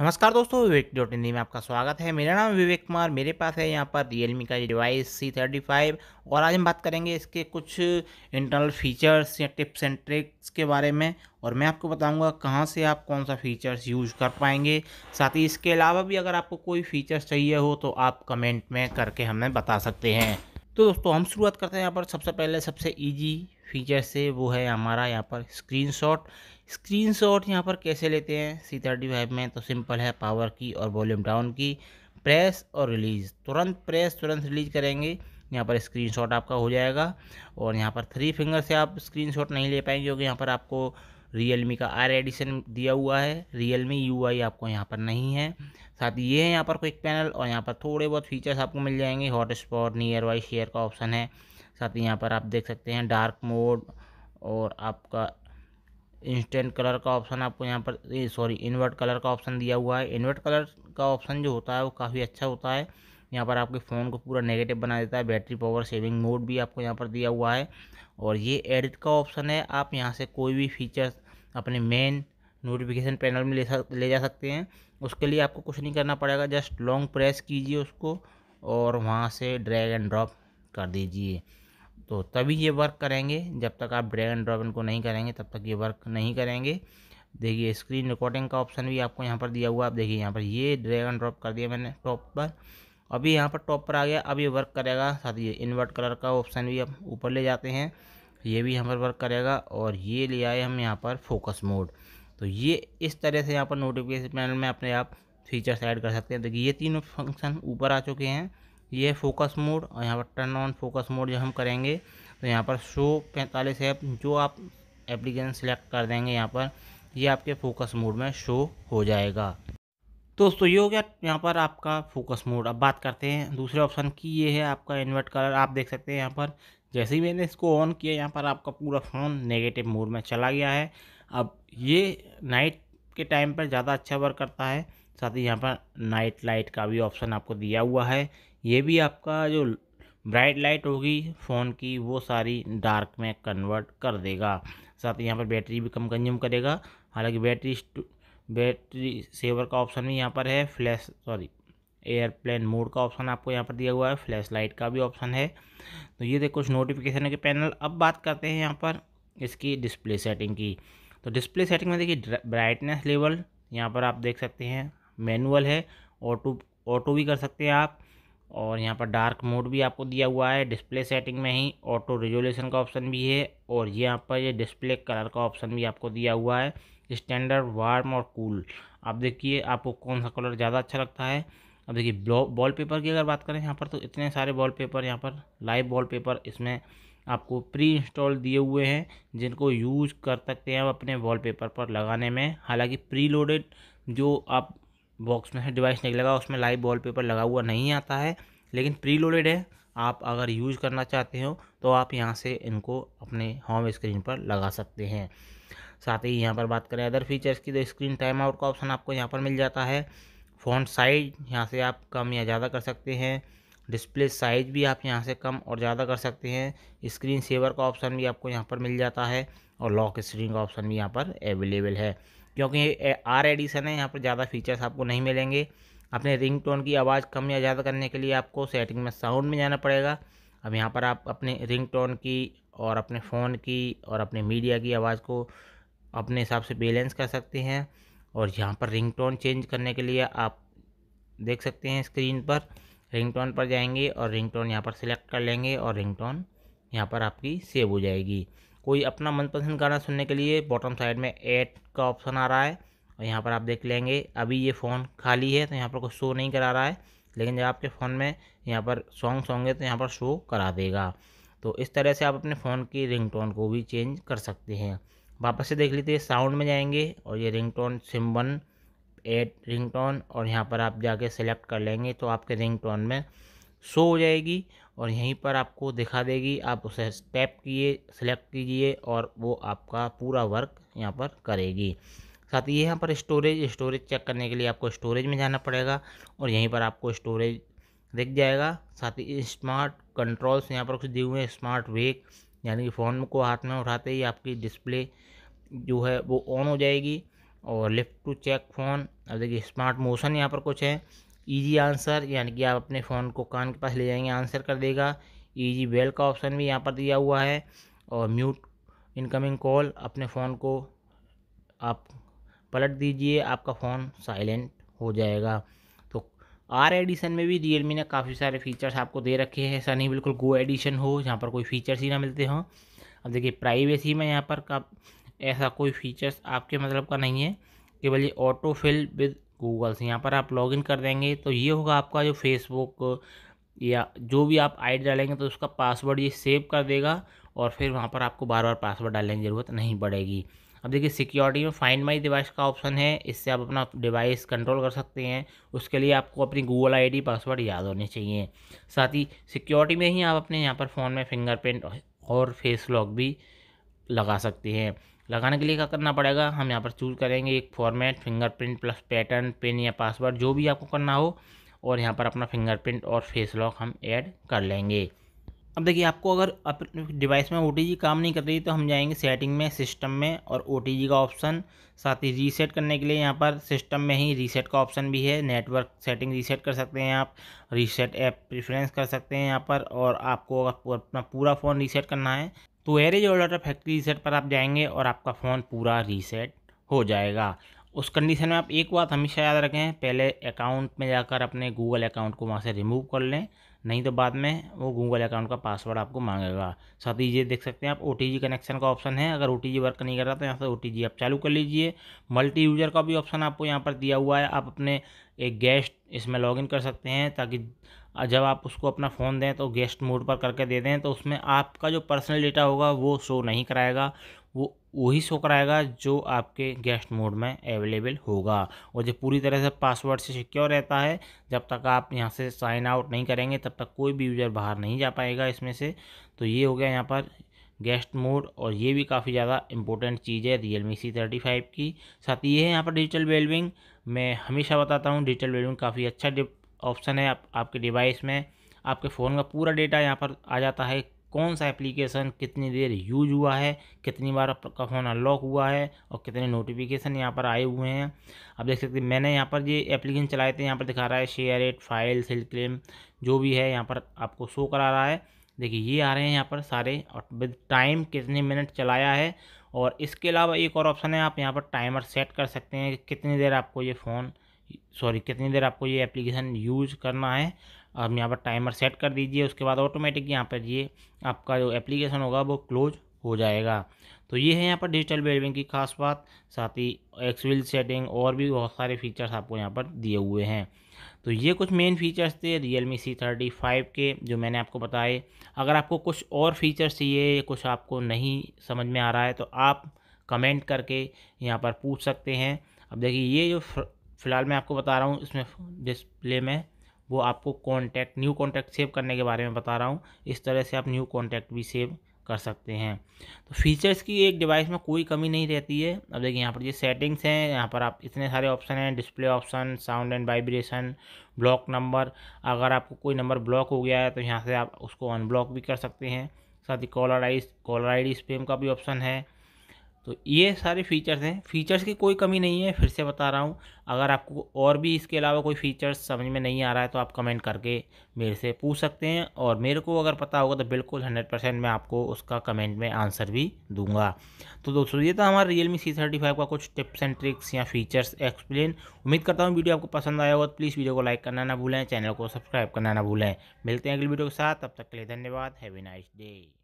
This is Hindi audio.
नमस्कार दोस्तों विवेक डॉट हिंदी में आपका स्वागत है मेरा नाम विवेक कुमार मेरे पास है यहाँ पर रियल मी का डिवाइस सी थर्टी फाइव और आज हम बात करेंगे इसके कुछ इंटरनल फीचर्स या टिप्स एंड ट्रिक्स के बारे में और मैं आपको बताऊंगा कहाँ से आप कौन सा फीचर्स यूज कर पाएंगे साथ ही इसके अलावा भी अगर आपको कोई फीचर्स चाहिए हो तो आप कमेंट में करके हमें बता सकते हैं तो दोस्तों हम शुरुआत करते हैं यहाँ पर सबसे पहले सबसे ईजी फीचर से वो है हमारा यहाँ पर स्क्रीन स्क्रीन शॉट यहाँ पर कैसे लेते हैं सी थर्टी फाइव में तो सिंपल है पावर की और वॉल्यूम डाउन की प्रेस और रिलीज़ तुरंत प्रेस तुरंत रिलीज करेंगे यहाँ पर स्क्रीन शॉट आपका हो जाएगा और यहाँ पर थ्री फिंगर से आप स्क्रीन शॉट नहीं ले पाएंगे क्योंकि यहाँ पर आपको मी का आर एडिशन दिया हुआ है यू आई आपको यहाँ पर नहीं है साथ ही ये है यहाँ पर क्विक पैनल और यहाँ पर थोड़े बहुत फीचर्स आपको मिल जाएंगे हॉटस्पॉट नियर वाई शेयर का ऑप्शन है साथ ही यहाँ पर आप देख सकते हैं डार्क मोड और आपका इंस्टेंट कलर का ऑप्शन आपको यहाँ पर सॉरी इन्वर्ट कलर का ऑप्शन दिया हुआ है इन्वर्ट कलर का ऑप्शन जो होता है वो काफ़ी अच्छा होता है यहाँ पर आपके फ़ोन को पूरा नेगेटिव बना देता है बैटरी पावर सेविंग मोड भी आपको यहाँ पर दिया हुआ है और ये एडिट का ऑप्शन है आप यहाँ से कोई भी फीचर्स अपने मेन नोटिफिकेशन पैनल में ले ले जा सकते हैं उसके लिए आपको कुछ नहीं करना पड़ेगा जस्ट लॉन्ग प्रेस कीजिए उसको और वहाँ से ड्रैग एंड ड्रॉप कर दीजिए तो तभी ये वर्क करेंगे जब तक आप ड्रैग एंड ड्रॉप इनको नहीं करेंगे तब तक ये वर्क नहीं करेंगे देखिए स्क्रीन रिकॉर्डिंग का ऑप्शन भी आपको यहाँ पर दिया हुआ आप देखिए यहाँ पर ये ड्रैग एंड ड्रॉप कर दिया मैंने टॉप पर अभी यहाँ पर टॉप पर आ गया अब ये वर्क करेगा साथ ये इन्वर्ट कलर का ऑप्शन भी आप ऊपर ले जाते हैं ये भी यहाँ पर वर्क करेगा और ये ले आए हम यहाँ पर फोकस मोड तो ये इस तरह से यहाँ पर नोटिफिकेशन पैनल में अपने आप फीचर्स ऐड कर सकते हैं देखिए ये तीनों फंक्शन ऊपर आ चुके हैं ये फोकस मोड और यहाँ पर टर्न ऑन फोकस मोड जब हम करेंगे तो यहाँ पर शो पैंतालीस ऐप जो आप एप्लीकेशन सेलेक्ट कर देंगे यहाँ पर ये यह आपके फोकस मोड में शो हो जाएगा तो दोस्तों ये हो गया यहाँ पर आपका फोकस मोड अब बात करते हैं दूसरे ऑप्शन की ये है आपका इन्वर्ट कलर आप देख सकते हैं यहाँ पर जैसे ही मैंने इसको ऑन किया यहाँ पर आपका पूरा फ़ोन नेगेटिव मोड में चला गया है अब ये नाइट के टाइम पर ज़्यादा अच्छा वर्क करता है साथ ही यहाँ पर नाइट लाइट का भी ऑप्शन आपको दिया हुआ है ये भी आपका जो ब्राइट लाइट होगी फ़ोन की वो सारी डार्क में कन्वर्ट कर देगा साथ ही यहाँ पर बैटरी भी कम कंज्यूम करेगा हालांकि बैटरी बैटरी सेवर का ऑप्शन भी यहाँ पर है फ्लैश सॉरी एयरप्लेन मोड का ऑप्शन आपको यहाँ पर दिया हुआ है फ्लैश लाइट का भी ऑप्शन है तो ये देखो कुछ नोटिफिकेशन के पैनल अब बात करते हैं यहाँ पर इसकी डिस्प्ले सेटिंग की तो डिस्प्ले सेटिंग में देखिए ब्राइटनेस लेवल यहाँ पर आप देख सकते हैं मैनुअल है ऑटो ऑटो भी कर सकते हैं आप और यहाँ पर डार्क मोड भी आपको दिया हुआ है डिस्प्ले सेटिंग में ही ऑटो रिजोल्यूशन का ऑप्शन भी है और ये यहाँ पर ये डिस्प्ले कलर का ऑप्शन भी आपको दिया हुआ है स्टैंडर्ड वार्म और कूल आप देखिए आपको कौन सा कलर ज़्यादा अच्छा लगता है अब देखिए बॉल पेपर की अगर बात करें यहाँ पर तो इतने सारे वॉल पेपर यहाँ पर लाइव वॉल पेपर इसमें आपको प्री इंस्टॉल दिए हुए हैं जिनको यूज कर सकते हैं आप अपने वॉल पेपर पर लगाने में हालांकि प्री लोडेड जो आप बॉक्स में से डिवाइस निकलेगा उसमें लाइव वॉलपेपर लगा हुआ नहीं आता है लेकिन प्रीलोडेड है आप अगर यूज करना चाहते हो तो आप यहाँ से इनको अपने होम स्क्रीन पर लगा सकते हैं साथ ही यहाँ पर बात करें अदर फीचर्स की तो स्क्रीन टाइम आउट का ऑप्शन आपको यहाँ पर मिल जाता है फ़ोन साइज यहाँ से आप कम या ज़्यादा कर सकते हैं डिस्प्ले साइज भी आप यहाँ से कम और ज़्यादा कर सकते हैं स्क्रीन सेवर का ऑप्शन भी आपको यहाँ पर मिल जाता है और लॉक स्क्रीन का ऑप्शन भी यहाँ पर अवेलेबल है क्योंकि आर एडिशन है यहाँ पर ज़्यादा फीचर्स आपको नहीं मिलेंगे अपने रिंग टोन की आवाज़ कम या ज़्यादा करने के लिए आपको सेटिंग में साउंड में जाना पड़ेगा अब यहाँ पर आप अपने रिंग टोन की और अपने फ़ोन की और अपने मीडिया की आवाज़ को अपने हिसाब से बैलेंस कर सकते हैं और यहाँ पर रिंग टोन चेंज करने के लिए आप देख सकते हैं स्क्रीन पर रिंग टोन पर जाएंगे और रिंग टोन यहाँ पर सिलेक्ट कर लेंगे और रिंग टोन यहाँ पर आपकी सेव हो जाएगी कोई अपना मनपसंद गाना सुनने के लिए बॉटम साइड में एट का ऑप्शन आ रहा है और यहाँ पर आप देख लेंगे अभी ये फ़ोन खाली है तो यहाँ पर कुछ शो नहीं करा रहा है लेकिन जब आपके फ़ोन में यहाँ पर सॉन्ग होंगे तो यहाँ पर शो करा देगा तो इस तरह से आप अपने फ़ोन की रिंगटोन को भी चेंज कर सकते हैं वापस से देख लीजिए साउंड में जाएंगे और ये रिंगटोन सिम्बन एड रिंगटोन और यहाँ पर आप जाके सेलेक्ट कर लेंगे तो आपके रिंगटोन में शो हो जाएगी और यहीं पर आपको दिखा देगी आप उसे टैप किए सेलेक्ट कीजिए और वो आपका पूरा वर्क यहाँ पर करेगी साथ ही यहाँ पर स्टोरेज स्टोरेज चेक करने के लिए आपको स्टोरेज में जाना पड़ेगा और यहीं पर आपको स्टोरेज दिख जाएगा साथ ही स्मार्ट कंट्रोल्स यहाँ पर कुछ दिए हुए हैं स्मार्ट वेक यानी कि फ़ोन को हाथ में उठाते ही आपकी डिस्प्ले जो है वो ऑन हो जाएगी और लिफ्ट टू चेक फ़ोन अब देखिए स्मार्ट मोशन यहाँ पर कुछ है ईजी आंसर यानी कि आप अपने फ़ोन को कान के पास ले जाएंगे आंसर कर देगा ईजी बेल का ऑप्शन भी यहाँ पर दिया हुआ है और म्यूट इनकमिंग कॉल अपने फ़ोन को आप पलट दीजिए आपका फ़ोन साइलेंट हो जाएगा तो आर एडिशन में भी रियल ने काफ़ी सारे फीचर्स आपको दे रखे हैं ऐसा नहीं बिल्कुल गो एडिशन हो जहाँ पर कोई फ़ीचर्स ही ना मिलते हों अब देखिए प्राइवेसी में यहाँ पर का ऐसा कोई फीचर्स आपके मतलब का नहीं है केवल ये ऑटो फिल विद गूगल से यहाँ पर आप लॉगिन कर देंगे तो ये होगा आपका जो फेसबुक या जो भी आप आई डालेंगे तो उसका पासवर्ड ये सेव कर देगा और फिर वहाँ पर आपको बार बार पासवर्ड डालने की ज़रूरत नहीं पड़ेगी अब देखिए सिक्योरिटी में फाइंड माई डिवाइस का ऑप्शन है इससे आप अपना डिवाइस कंट्रोल कर सकते हैं उसके लिए आपको अपनी गूगल आई पासवर्ड याद होने चाहिए साथ ही सिक्योरिटी में ही आप अपने यहाँ पर फ़ोन में फिंगरप्रिंट और फेस लॉक भी लगा सकते हैं लगाने के लिए क्या करना पड़ेगा हम यहाँ पर चूज करेंगे एक format fingerprint plus pattern pin या पासवर्ड जो भी आपको करना हो और यहाँ पर अपना फिंगरप्रिंट और फेस लॉक हम ऐड कर लेंगे अब देखिए आपको अगर अपने डिवाइस में ओ काम नहीं कर रही तो हम जाएंगे सेटिंग में सिस्टम में और ओ का ऑप्शन साथ ही रीसेट करने के लिए यहाँ पर सिस्टम में ही रीसेट का ऑप्शन भी है नेटवर्क सेटिंग रीसेट कर सकते हैं आप रीसेट ऐप प्रेफरेंस कर सकते हैं यहाँ पर और आपको अगर अपना पूरा फ़ोन रीसेट करना है तो एरेज ऑर्डर फैक्ट्री रीसेट पर आप जाएंगे और आपका फ़ोन पूरा रीसेट हो जाएगा उस कंडीशन में आप एक बात हमेशा याद रखें पहले अकाउंट में जाकर अपने गूगल अकाउंट को वहाँ से रिमूव कर लें नहीं तो बाद में वो गूगल अकाउंट का पासवर्ड आपको मांगेगा साथ ही ये देख सकते हैं आप ओ कनेक्शन का ऑप्शन है अगर ओ वर्क नहीं कर रहा तो यहाँ से ओ आप चालू कर लीजिए मल्टी यूज़र का भी ऑप्शन आपको यहाँ पर दिया हुआ है आप अपने एक गेस्ट इसमें लॉगिन कर सकते हैं ताकि जब आप उसको अपना फ़ोन दें तो गेस्ट मोड पर करके दे दें तो उसमें आपका जो पर्सनल डेटा होगा वो शो नहीं कराएगा वो वही शो कराएगा जो आपके गेस्ट मोड में अवेलेबल होगा और जो पूरी तरह से पासवर्ड से सिक्योर रहता है जब तक आप यहाँ से साइन आउट नहीं करेंगे तब तक कोई भी यूज़र बाहर नहीं जा पाएगा इसमें से तो ये हो गया यहाँ पर गेस्ट मोड और ये भी काफ़ी ज़्यादा इंपॉर्टेंट चीज़ है Realme C thirty five की साथ ही ये है यहाँ पर डिजिटल वेलविंग मैं हमेशा बताता हूँ डिजिटल वेलविंग काफ़ी अच्छा ऑप्शन है आप, आपके डिवाइस में आपके फ़ोन का पूरा डेटा यहाँ पर आ जाता है कौन सा एप्लीकेशन कितनी देर यूज हुआ है कितनी बार आपका फ़ोन अनलॉक हुआ है और कितने नोटिफिकेशन यहाँ पर आए हुए हैं आप देख सकते हैं मैंने यहाँ पर ये एप्लीकेशन चलाए थे यहाँ पर दिखा रहा है शेयर एट फाइल सेल क्लेम जो भी है यहाँ पर आपको शो करा रहा है देखिए ये आ रहे हैं यहाँ पर सारे और विद टाइम कितने मिनट चलाया है और इसके अलावा एक और ऑप्शन है आप यहाँ पर टाइमर सेट कर सकते हैं कि कितनी देर आपको ये फ़ोन सॉरी कितनी देर आपको ये एप्लीकेशन यूज करना है आप यहाँ पर टाइमर सेट कर दीजिए उसके बाद ऑटोमेटिक यहाँ पर ये आपका जो एप्लीकेशन होगा वो क्लोज हो जाएगा तो ये है यहाँ पर डिजिटल बेलविंग की खास बात साथ ही एक्सविल सेटिंग और भी बहुत सारे फीचर्स आपको यहाँ पर दिए हुए हैं तो ये कुछ मेन फीचर्स थे Realme C thirty five के जो मैंने आपको बताए अगर आपको कुछ और फीचर्स चाहिए कुछ आपको नहीं समझ में आ रहा है तो आप कमेंट करके यहाँ पर पूछ सकते हैं अब देखिए ये जो फिलहाल मैं आपको बता रहा हूँ इसमें डिस्प्ले में वो आपको कॉन्टैक्ट न्यू कॉन्टैक्ट सेव करने के बारे में बता रहा हूँ इस तरह से आप न्यू कॉन्टैक्ट भी सेव कर सकते हैं तो फीचर्स की एक डिवाइस में कोई कमी नहीं रहती है अब देखिए यहाँ पर ये सेटिंग्स हैं यहाँ पर आप इतने सारे ऑप्शन हैं display option sound and vibration block number अगर आपको कोई नंबर ब्लॉक हो गया है तो यहाँ से आप उसको अनब्लॉक भी कर सकते हैं साथ ही caller I caller I D का भी ऑप्शन है तो ये सारे फीचर्स हैं फीचर्स की कोई कमी नहीं है फिर से बता रहा हूँ अगर आपको और भी इसके अलावा कोई फीचर्स समझ में नहीं आ रहा है तो आप कमेंट करके मेरे से पूछ सकते हैं और मेरे को अगर पता होगा तो बिल्कुल हंड्रेड परसेंट मैं आपको उसका कमेंट में आंसर भी दूंगा तो दोस्तों ये था हमारा Realme C thirty five का कुछ टिप्स एंड ट्रिक्स या फीचर्स एक्सप्लेन उम्मीद करता हूँ वीडियो आपको पसंद आया होगा तो प्लीज़ वीडियो को लाइक करना ना भूलें चैनल को सब्सक्राइब करना ना भूलें मिलते हैं अगली वीडियो के साथ तब तक के लिए धन्यवाद हैवी नाइस डे